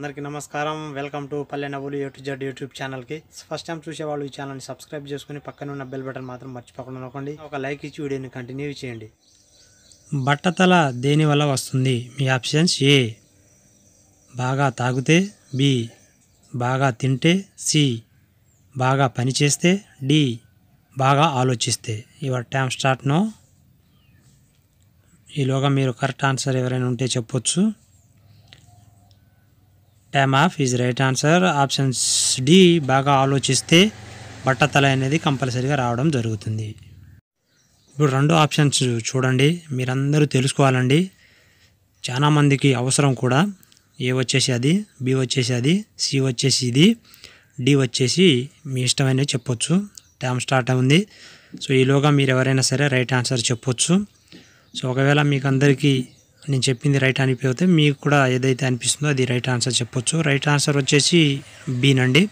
అందరికీ నమస్కారం welcome to Palle Navvulu A to Z YouTube ఛానల్కి ఫస్ట్ టైం చూసేవాళ్ళు ఈ ఛానల్ని సబ్స్క్రైబ్ చేసుకుని పక్కన ఉన్న బెల్ బటన్ మాత్రం మర్చిపోకుండా అనుకోండి ఒక లైక్ ఇచ్చి వీడియోని కంటిన్యూ చేయండి బట్టతల దేనివల్ల వస్తుంది మీ ఆప్షన్స్ ఏ బాగా తాగితే బి బాగా తింటే సి బాగా పనిచేస్తే డి బాగా ఆలోచిస్తే యువర్ టైం స్టార్ట్ నో ఈలోగా మీరు కరెక్ట్ ఆన్సర్ ఎవరైనా ఉంటే చెప్పొచ్చు time off is right answer options D బాగా ఆలోచిస్తే బట్టతల అనేది కంపల్సరీగా రావడం జరుగుతుంది ఇప్పుడు రెండు ఆప్షన్స్ చూడండి మీరందరూ తెలుసుకోవాలండి చాలామందికి అవసరం కూడా ఏ వచ్చేసి అది బి వచ్చేసి అది సి వచ్చేసి ఇది డి వచ్చేసి మీ ఇష్టమైన చెప్పొచ్చు టైం స్టార్ట్ అయింది సో ఈలోగా మీరు ఎవరైనా సరే రైట్ ఆన్సర్ చెప్పొచ్చు సో ఒకవేళ మీకు అందరికీ నేను చెప్పింది రైట్ అనిపితే మీకు కూడా ఏదైతే అనిపిస్తుందో అది రైట్ ఆన్సర్ చెప్పొచ్చు రైట్ ఆన్సర్ వచ్చేసి బీనండి